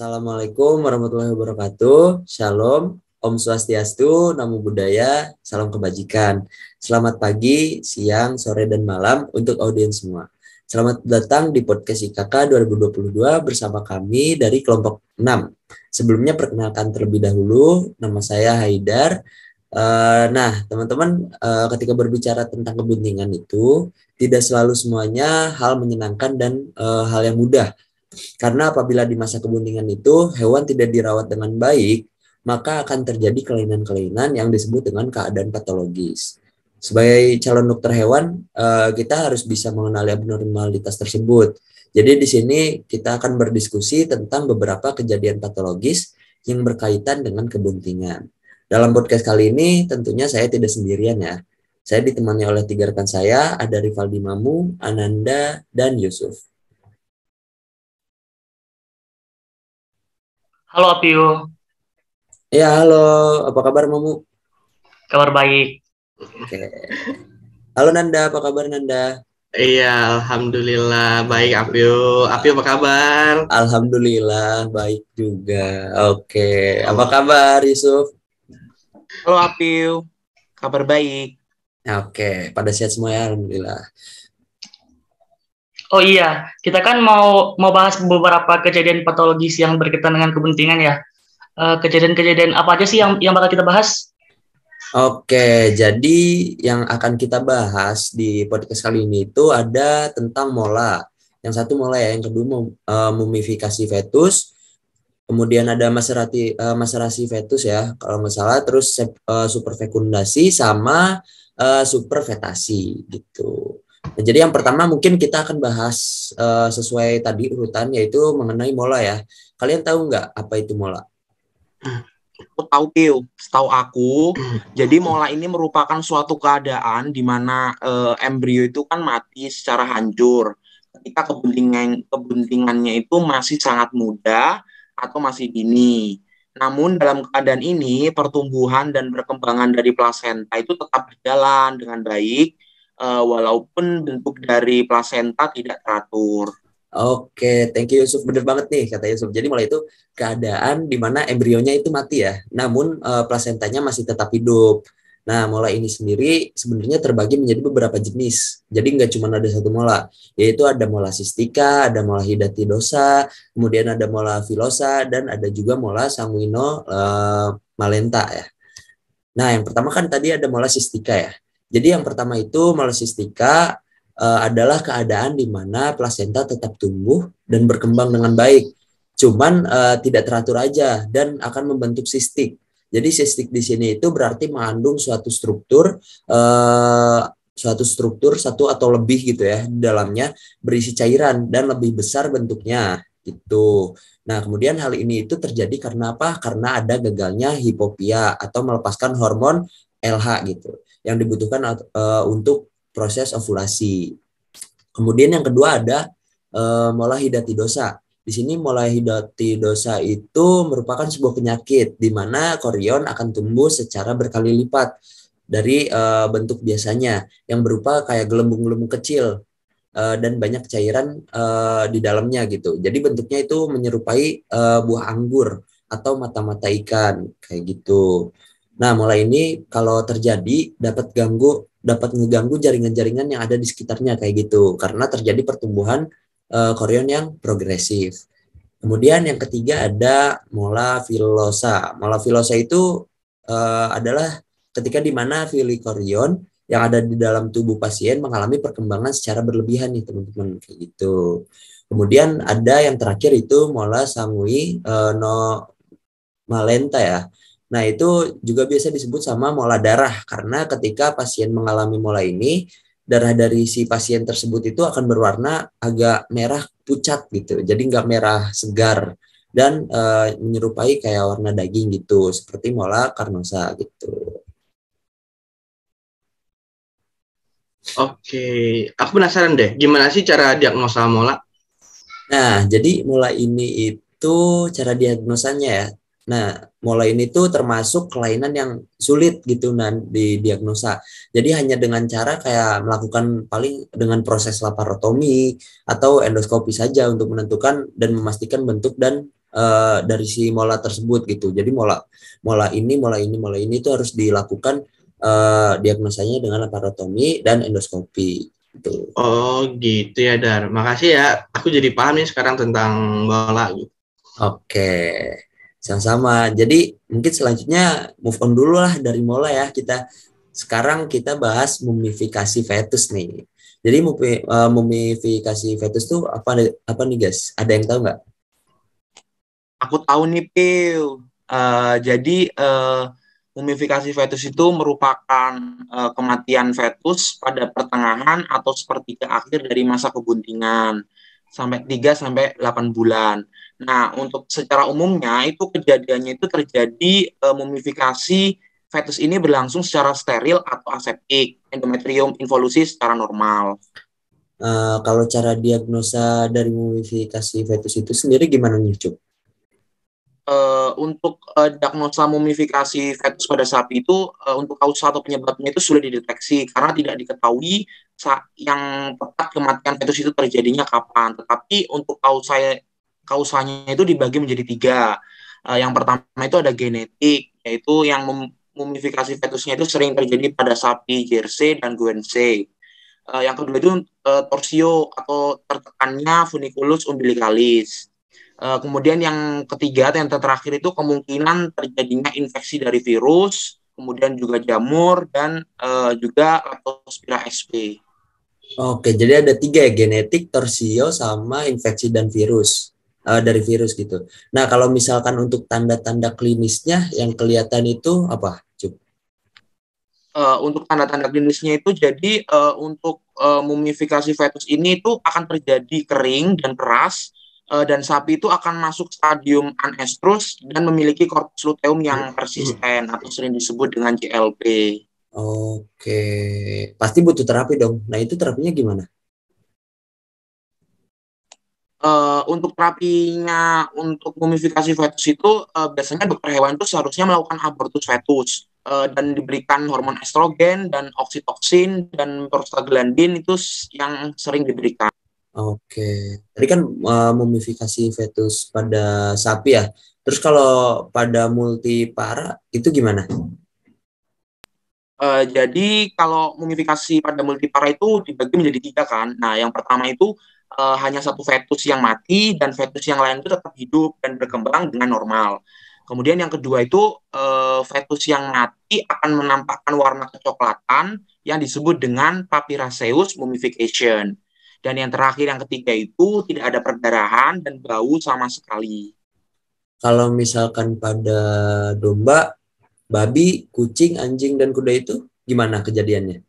Assalamualaikum warahmatullahi wabarakatuh. Shalom, Om Swastiastu, Namo Buddhaya, Salam Kebajikan. Selamat pagi, siang, sore, dan malam untuk audiens semua. Selamat datang di podcast IKK 2022 bersama kami dari kelompok 6. Sebelumnya perkenalkan terlebih dahulu, nama saya Haidar. Eh, nah, teman-teman, eh, ketika berbicara tentang kebuntingan itu, tidak selalu semuanya hal menyenangkan dan eh, hal yang mudah karena apabila di masa kebuntingan itu hewan tidak dirawat dengan baik, maka akan terjadi kelainan-kelainan yang disebut dengan keadaan patologis. Sebagai calon dokter hewan, eh, kita harus bisa mengenali abnormalitas tersebut. Jadi di sini kita akan berdiskusi tentang beberapa kejadian patologis yang berkaitan dengan kebuntingan. Dalam podcast kali ini tentunya saya tidak sendirian ya. Saya ditemani oleh tiga rekan saya, ada Rivaldi Mamu, Ananda, dan Yusuf. Halo Apio. Ya, halo. Apa kabar Mamu? Kabar baik. Oke. Halo Nanda, apa kabar Nanda? Iya, alhamdulillah baik Apio. Apio apa kabar? Alhamdulillah baik juga. Oke. Apa kabar Yusuf? Halo Apio. Kabar baik. Oke, pada sehat semua ya alhamdulillah. Oh iya, kita kan mau mau bahas beberapa kejadian patologis yang berkaitan dengan kepentingan ya. Eh, kejadian-kejadian uh, apa aja sih yang yang bakal kita bahas? Oke, jadi yang akan kita bahas di podcast kali ini itu ada tentang mola. Yang satu mola ya, yang kedua mum, uh, eh, mumifikasi fetus. Kemudian ada maserati uh, maserasi fetus ya, kalau nggak salah. Terus uh, superfekundasi sama uh, superfetasi gitu. Nah, jadi yang pertama mungkin kita akan bahas uh, sesuai tadi urutan yaitu mengenai mola ya. Kalian tahu nggak apa itu mola? Aku tahu Pio, setahu aku. Hmm. jadi mola ini merupakan suatu keadaan di mana uh, embrio itu kan mati secara hancur ketika kebuntingan-kebuntingannya itu masih sangat muda atau masih dini. Namun dalam keadaan ini pertumbuhan dan perkembangan dari plasenta itu tetap berjalan dengan baik uh, walaupun bentuk dari plasenta tidak teratur. Oke, thank you Yusuf. Bener banget nih kata Yusuf. Jadi mulai itu keadaan di mana embrionya itu mati ya, namun uh, plasentanya masih tetap hidup. Nah, mola ini sendiri sebenarnya terbagi menjadi beberapa jenis. Jadi nggak cuma ada satu mola, yaitu ada mola sistika, ada mola hidatidosa, kemudian ada mola filosa, dan ada juga mola sanguino uh, malenta ya. Nah, yang pertama kan tadi ada mola sistika ya. Jadi yang pertama itu malasistika uh, eh, adalah keadaan di mana plasenta tetap tumbuh dan berkembang dengan baik, cuman uh, tidak teratur aja dan akan membentuk sistik. Jadi sistik di sini itu berarti mengandung suatu struktur uh, suatu struktur satu atau lebih gitu ya dalamnya berisi cairan dan lebih besar bentuknya gitu. Nah, kemudian hal ini itu terjadi karena apa? Karena ada gagalnya hipopia atau melepaskan hormon LH gitu yang dibutuhkan uh, untuk proses ovulasi. Kemudian yang kedua ada uh, eh, molahidatidosa. Di sini molahidatidosa itu merupakan sebuah penyakit di mana korion akan tumbuh secara berkali lipat dari uh, bentuk biasanya yang berupa kayak gelembung-gelembung kecil uh, dan banyak cairan uh, di dalamnya gitu. Jadi bentuknya itu menyerupai uh, buah anggur atau mata-mata ikan kayak gitu. Nah, mulai ini kalau terjadi dapat ganggu dapat mengganggu jaringan-jaringan yang ada di sekitarnya kayak gitu karena terjadi pertumbuhan uh, eh, korion yang progresif. Kemudian yang ketiga ada mola filosa. Mola filosa itu uh, adalah ketika di mana filikorion yang ada di dalam tubuh pasien mengalami perkembangan secara berlebihan nih teman-teman kayak gitu. Kemudian ada yang terakhir itu mola sangui uh, no malenta ya. Nah, itu juga biasa disebut sama mola darah karena ketika pasien mengalami mola ini, darah dari si pasien tersebut itu akan berwarna agak merah pucat gitu. Jadi nggak merah segar dan e, menyerupai kayak warna daging gitu, seperti mola karnosa gitu. Oke, aku penasaran deh, gimana sih cara diagnosa mola? Nah, jadi mola ini itu cara diagnosanya ya Nah, mulai ini tuh termasuk kelainan yang sulit gitu dan didiagnosa. Jadi hanya dengan cara kayak melakukan paling dengan proses laparotomi atau endoskopi saja untuk menentukan dan memastikan bentuk dan uh, dari si mola tersebut gitu. Jadi mola mola ini, mola ini, mola ini itu harus dilakukan uh, diagnosanya dengan laparotomi dan endoskopi. Gitu. Oh gitu ya Dar, makasih ya. Aku jadi paham nih sekarang tentang mola gitu. Oke. Okay sama-sama. Jadi mungkin selanjutnya move on dulu lah dari mola ya kita. Sekarang kita bahas mumifikasi fetus nih. Jadi e, mumifikasi fetus tuh apa apa nih guys? Ada yang tahu nggak? Aku tahu nih Pil. Uh, jadi uh, mumifikasi fetus itu merupakan uh, kematian fetus pada pertengahan atau sepertiga akhir dari masa kebuntingan sampai 3 sampai 8 bulan. Nah, untuk secara umumnya itu kejadiannya itu terjadi e, mumifikasi fetus ini berlangsung secara steril atau aseptik, endometrium involusi secara normal. Uh, kalau cara diagnosa dari mumifikasi fetus itu sendiri gimana nih, Cuk? Uh, untuk uh, diagnosa mumifikasi fetus pada sapi itu uh, untuk kausa atau penyebabnya itu sulit dideteksi karena tidak diketahui yang tepat kematian fetus itu terjadinya kapan. Tetapi untuk kausa kausanya itu dibagi menjadi tiga. Uh, yang pertama itu ada genetik, yaitu yang mumifikasi fetusnya itu sering terjadi pada sapi Jersey dan Guernsey. Uh, yang kedua itu uh, torsio atau tertekannya funiculus umbilicalis. Uh, kemudian yang ketiga atau yang terakhir itu kemungkinan terjadinya infeksi dari virus, kemudian juga jamur dan uh, juga leptospira sp. Oke, jadi ada tiga ya, genetik, torsio, sama infeksi dan virus uh, dari virus gitu. Nah, kalau misalkan untuk tanda-tanda klinisnya yang kelihatan itu apa, Cuk? Uh, untuk tanda-tanda klinisnya itu jadi uh, untuk uh, mumifikasi fetus ini itu akan terjadi kering dan keras dan sapi itu akan masuk stadium anestrus dan memiliki korpus luteum yang hmm. persisten atau sering disebut dengan GLP. Oke, pasti butuh terapi dong. Nah, itu terapinya gimana? Eh, untuk terapinya untuk mumifikasi fetus itu uh, biasanya dokter hewan itu seharusnya melakukan abortus fetus uh, dan diberikan hormon estrogen dan oksitoksin dan prostaglandin itu yang sering diberikan. Oke, tadi kan uh, mumifikasi fetus pada sapi ya. Terus kalau pada multipara itu gimana? Eh, jadi kalau mumifikasi pada multipara itu dibagi menjadi tiga kan. Nah, yang pertama itu uh, hanya satu fetus yang mati dan fetus yang lain itu tetap hidup dan berkembang dengan normal. Kemudian yang kedua itu uh, fetus yang mati akan menampakkan warna kecoklatan yang disebut dengan papyraceus mumification. Dan yang terakhir yang ketiga itu tidak ada perdarahan dan bau sama sekali. Kalau misalkan pada domba babi, kucing, anjing dan kuda itu gimana kejadiannya?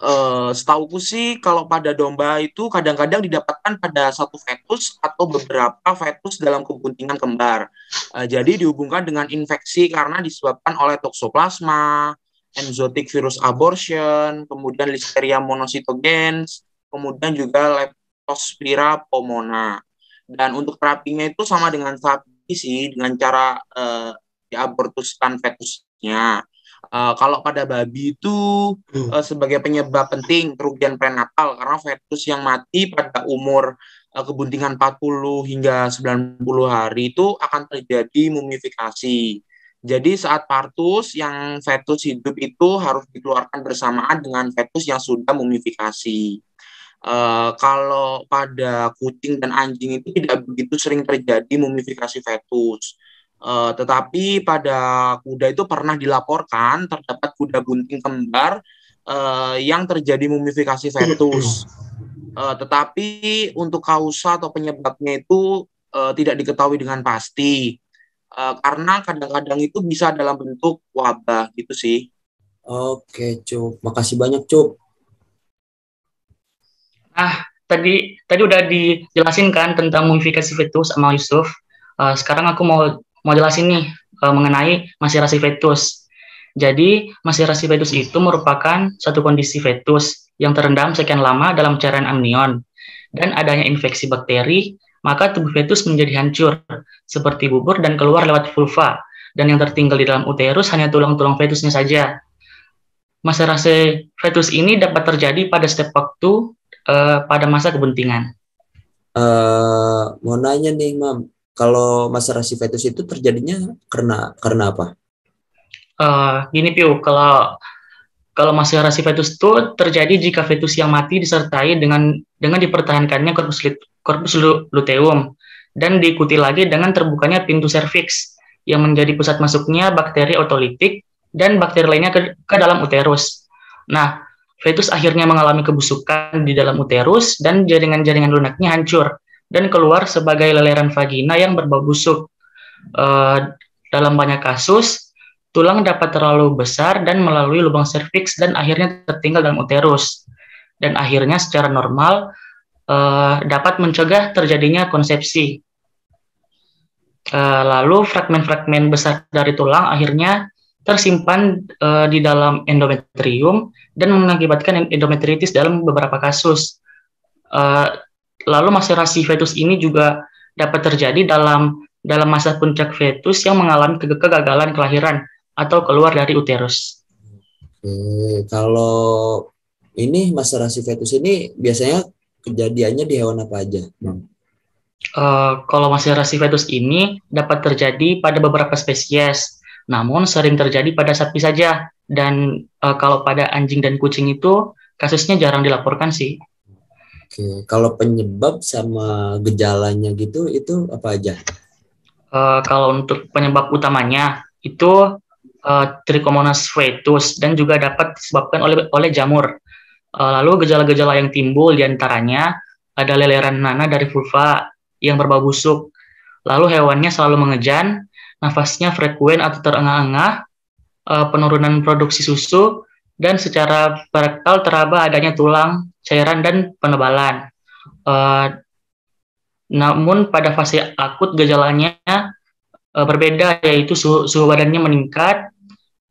Uh, setauku sih kalau pada domba itu kadang-kadang didapatkan pada satu fetus atau beberapa fetus dalam keguntingan kembar. Uh, jadi dihubungkan dengan infeksi karena disebabkan oleh toksoplasma, enzotik virus abortion, kemudian listeria monositogens, kemudian juga leptospira pomona. Dan untuk terapinya itu sama dengan sapi sih dengan cara uh, abortuskan fetusnya. Uh, kalau pada babi itu uh, sebagai penyebab penting kerugian prenatal karena fetus yang mati pada umur uh, kebuntingan 40 hingga 90 hari itu akan terjadi mumifikasi. Jadi saat partus yang fetus hidup itu harus dikeluarkan bersamaan dengan fetus yang sudah mumifikasi. Uh, kalau pada kucing dan anjing itu tidak begitu sering terjadi mumifikasi fetus Eh, tetapi pada kuda itu pernah dilaporkan terdapat kuda gunting kembar uh, yang terjadi mumifikasi fetus. Uh, eh, tetapi untuk kausa atau penyebabnya itu uh, tidak diketahui dengan pasti. Uh, karena kadang-kadang itu bisa dalam bentuk wabah gitu sih. Oke, Cuk. Makasih banyak, Cuk. Ah, tadi tadi udah dijelasin kan tentang mumifikasi fetus sama Yusuf. Uh, sekarang aku mau mau jelasin nih uh, mengenai maserasi fetus. Jadi, maserasi fetus itu merupakan satu kondisi fetus yang terendam sekian lama dalam cairan amnion dan adanya infeksi bakteri, maka tubuh fetus menjadi hancur seperti bubur dan keluar lewat vulva dan yang tertinggal di dalam uterus hanya tulang-tulang fetusnya saja. Maserasi fetus ini dapat terjadi pada setiap waktu uh, pada masa kebuntingan. Uh, e, mau nanya nih, Mam kalau masalah fetus itu terjadinya karena karena apa? Uh, gini Piu, kalau kalau masalah fetus itu terjadi jika fetus yang mati disertai dengan dengan dipertahankannya korpus korpus luteum dan diikuti lagi dengan terbukanya pintu serviks yang menjadi pusat masuknya bakteri otolitik dan bakteri lainnya ke, ke dalam uterus. Nah, fetus akhirnya mengalami kebusukan di dalam uterus dan jaringan-jaringan lunaknya hancur dan keluar sebagai leleran vagina yang berbau busuk. E, dalam banyak kasus, tulang dapat terlalu besar dan melalui lubang serviks dan akhirnya tertinggal dalam uterus. Dan akhirnya secara normal e, dapat mencegah terjadinya konsepsi. E, lalu fragmen-fragmen besar dari tulang akhirnya tersimpan e, di dalam endometrium dan mengakibatkan endometritis dalam beberapa kasus. Uh, Lalu maserasi fetus ini juga dapat terjadi dalam dalam masa puncak fetus yang mengalami kegagalan kelahiran atau keluar dari uterus. Oke, kalau ini maserasi fetus ini biasanya kejadiannya di hewan apa aja, eh, Kalau Uh, kalau maserasi fetus ini dapat terjadi pada beberapa spesies, namun sering terjadi pada sapi saja. Dan uh, kalau pada anjing dan kucing itu kasusnya jarang dilaporkan sih. Oke, kalau penyebab sama gejalanya gitu itu apa aja? Uh, kalau untuk penyebab utamanya itu uh, Trichomonas fetus dan juga dapat disebabkan oleh oleh jamur. Uh, lalu gejala-gejala yang timbul diantaranya ada leleran nanah dari vulva yang berbau busuk. Lalu hewannya selalu mengejan, nafasnya frekuen atau terengah-engah, uh, penurunan produksi susu, dan secara barakal teraba adanya tulang, cairan, dan penebalan. Uh, namun pada fase akut gejalanya uh, berbeda yaitu suhu, suhu badannya meningkat,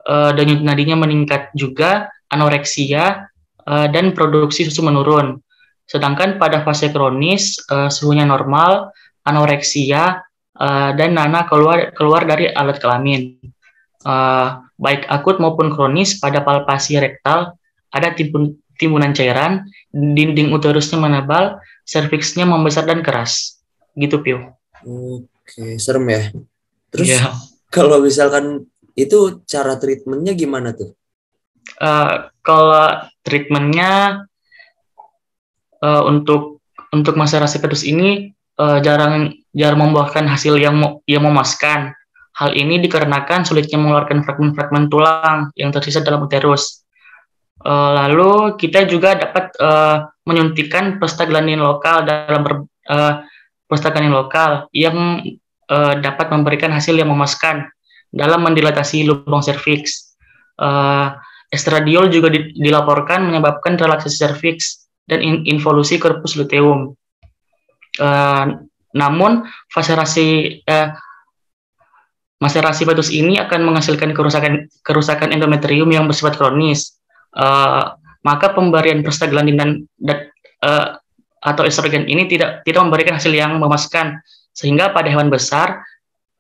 uh, denyut nadinya meningkat juga, anoreksia, uh, dan produksi susu menurun. Sedangkan pada fase kronis uh, suhunya normal, anoreksia, uh, dan nana keluar keluar dari alat kelamin. Uh, baik akut maupun kronis pada palpasi rektal, ada timbun, timbunan cairan, dinding uterusnya menebal, serviksnya membesar dan keras. Gitu, Pio. Oke, serem ya. Terus yeah. kalau misalkan itu cara treatmentnya gimana tuh? Uh, kalau treatmentnya uh, untuk untuk masyarakat pedus ini uh, jarang jarang membuahkan hasil yang yang memuaskan Hal ini dikarenakan sulitnya mengeluarkan fragmen-fragmen tulang yang tersisa dalam uterus. E, lalu kita juga dapat e, menyuntikan prostaglandin lokal dalam ber, e, prostaglandin lokal yang e, dapat memberikan hasil yang memuaskan dalam mendilatasi lubang serviks. E, estradiol juga di, dilaporkan menyebabkan relaksasi serviks dan in, involusi korpus luteum. E, namun, faserasi eh, Maserasi fetus ini akan menghasilkan kerusakan kerusakan endometrium yang bersifat kronis. Uh, maka pemberian prostaglandin dan, uh, atau estrogen ini tidak tidak memberikan hasil yang memuaskan sehingga pada hewan besar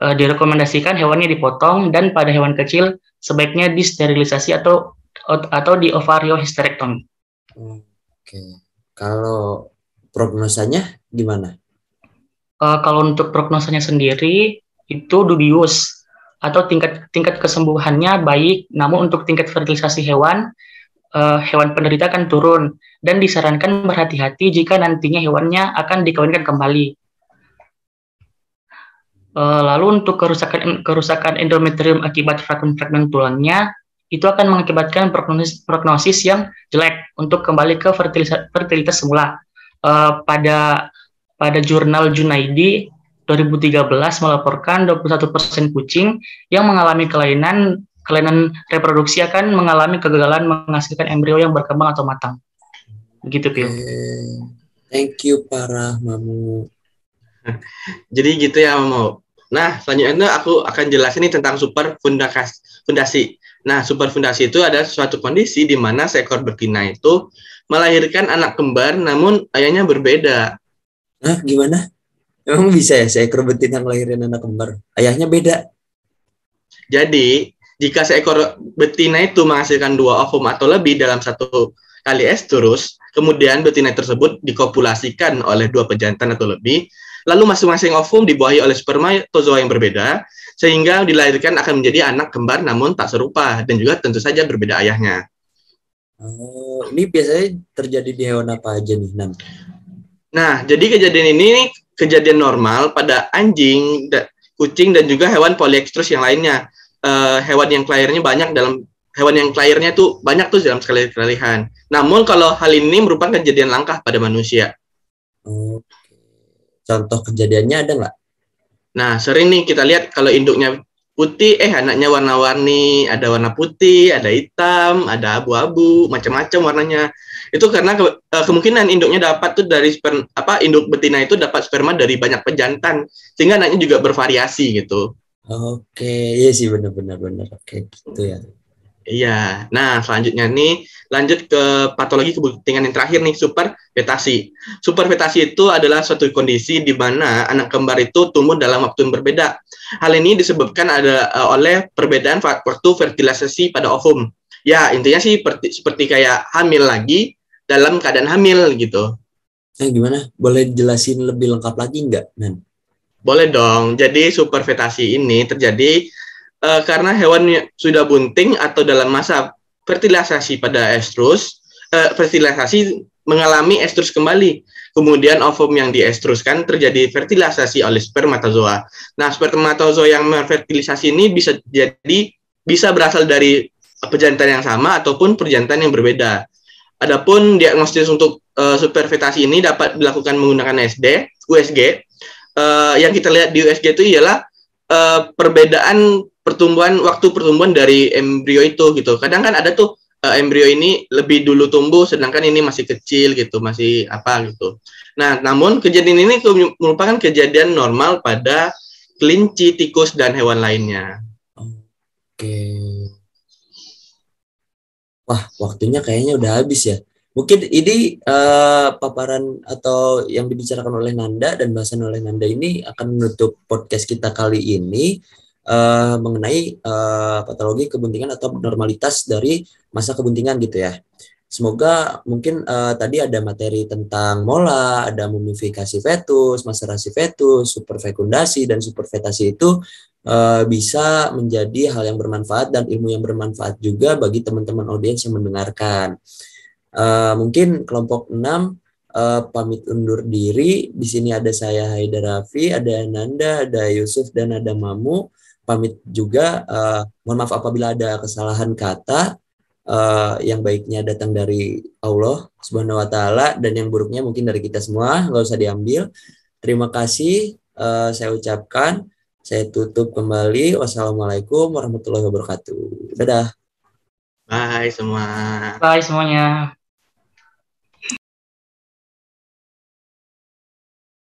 uh, direkomendasikan hewannya dipotong dan pada hewan kecil sebaiknya disterilisasi atau atau di ovario hysterectomy. Oke. Kalau prognosanya gimana? Uh, kalau untuk prognosanya sendiri itu dubius atau tingkat tingkat kesembuhannya baik, namun untuk tingkat fertilisasi hewan uh, hewan penderita akan turun dan disarankan berhati-hati jika nantinya hewannya akan dikawinkan kembali. Uh, lalu untuk kerusakan kerusakan endometrium akibat fragmen-fragmen tulangnya itu akan mengakibatkan prognosis, prognosis yang jelek untuk kembali ke fertilitas, fertilitas semula. Uh, pada pada jurnal Junaidi 2013 melaporkan 21% kucing yang mengalami kelainan kelainan reproduksi akan mengalami kegagalan menghasilkan embrio yang berkembang atau matang. Begitu, Pil. Thank you, para mamu. Jadi gitu ya, Mamu. Nah, selanjutnya aku akan jelasin nih tentang super fundasi. Nah, super fundasi itu ada suatu kondisi di mana seekor betina itu melahirkan anak kembar namun ayahnya berbeda. Nah, gimana? Emang bisa ya seekor betina ngelahirin anak kembar? Ayahnya beda. Jadi, jika seekor betina itu menghasilkan dua ovum atau lebih dalam satu kali esterus, kemudian betina tersebut dikopulasikan oleh dua pejantan atau lebih, lalu masing-masing ovum dibuahi oleh spermatozoa yang berbeda, sehingga dilahirkan akan menjadi anak kembar namun tak serupa, dan juga tentu saja berbeda ayahnya. Oh, ini biasanya terjadi di hewan apa aja nih, Nam? Nah, jadi kejadian ini kejadian normal pada anjing, kucing dan juga hewan poliekstrus yang lainnya. Uh, hewan yang kelairnya banyak dalam hewan yang kelairnya itu banyak tuh dalam sekali kelairan. Namun kalau hal ini merupakan kejadian langka pada manusia. Hmm. Contoh kejadiannya ada nggak? Nah, sering nih kita lihat kalau induknya putih, eh anaknya warna-warni, ada warna putih, ada hitam, ada abu-abu, macam-macam warnanya itu karena ke, eh, kemungkinan induknya dapat tuh dari sperma apa induk betina itu dapat sperma dari banyak pejantan sehingga anaknya juga bervariasi gitu oke iya sih benar-benar benar oke gitu ya Iya. Nah, selanjutnya nih lanjut ke patologi kebuntingan yang terakhir nih, supervetasi. Supervetasi itu adalah suatu kondisi di mana anak kembar itu tumbuh dalam waktu yang berbeda. Hal ini disebabkan ada uh, oleh perbedaan waktu fertilisasi pada ovum. Ya, intinya sih seperti, seperti kayak hamil lagi dalam keadaan hamil gitu. Eh gimana? Boleh jelasin lebih lengkap lagi nggak, Nan? Boleh dong. Jadi supervetasi ini terjadi uh, karena hewan sudah bunting atau dalam masa fertilisasi pada estrus, uh, fertilisasi mengalami estrus kembali. Kemudian ovum yang diestruskan terjadi fertilisasi oleh spermatozoa. Nah, spermatozoa yang merfertilisasi ini bisa jadi bisa berasal dari pejantan yang sama ataupun pejantan yang berbeda. Adapun diagnosis untuk uh, eh, supervitasi ini dapat dilakukan menggunakan SD, USG. Uh, eh, yang kita lihat di USG itu ialah uh, perbedaan pertumbuhan waktu pertumbuhan dari embrio itu gitu. Kadang kan ada tuh uh, embrio ini lebih dulu tumbuh sedangkan ini masih kecil gitu, masih apa gitu. Nah, namun kejadian ini merupakan kejadian normal pada kelinci, tikus dan hewan lainnya. Oke. Okay wah waktunya kayaknya udah habis ya. Mungkin ini uh, paparan atau yang dibicarakan oleh Nanda dan bahasan oleh Nanda ini akan menutup podcast kita kali ini uh, mengenai uh, patologi kebuntingan atau normalitas dari masa kebuntingan gitu ya. Semoga mungkin uh, tadi ada materi tentang mola, ada mumifikasi fetus, maserasi fetus, superfekundasi dan superfetasi itu Eh, bisa menjadi hal yang bermanfaat dan ilmu yang bermanfaat juga bagi teman-teman audiens yang mendengarkan. Uh, mungkin kelompok 6 uh, eh, pamit undur diri. Di sini ada saya Haidar Rafi, ada Nanda, ada Yusuf dan ada Mamu. Pamit juga. Uh, mohon maaf apabila ada kesalahan kata uh, yang baiknya datang dari Allah Subhanahu wa taala dan yang buruknya mungkin dari kita semua, nggak usah diambil. Terima kasih uh, saya ucapkan. Saya tutup kembali. Wassalamualaikum warahmatullahi wabarakatuh. Dadah. Bye semua. Bye semuanya.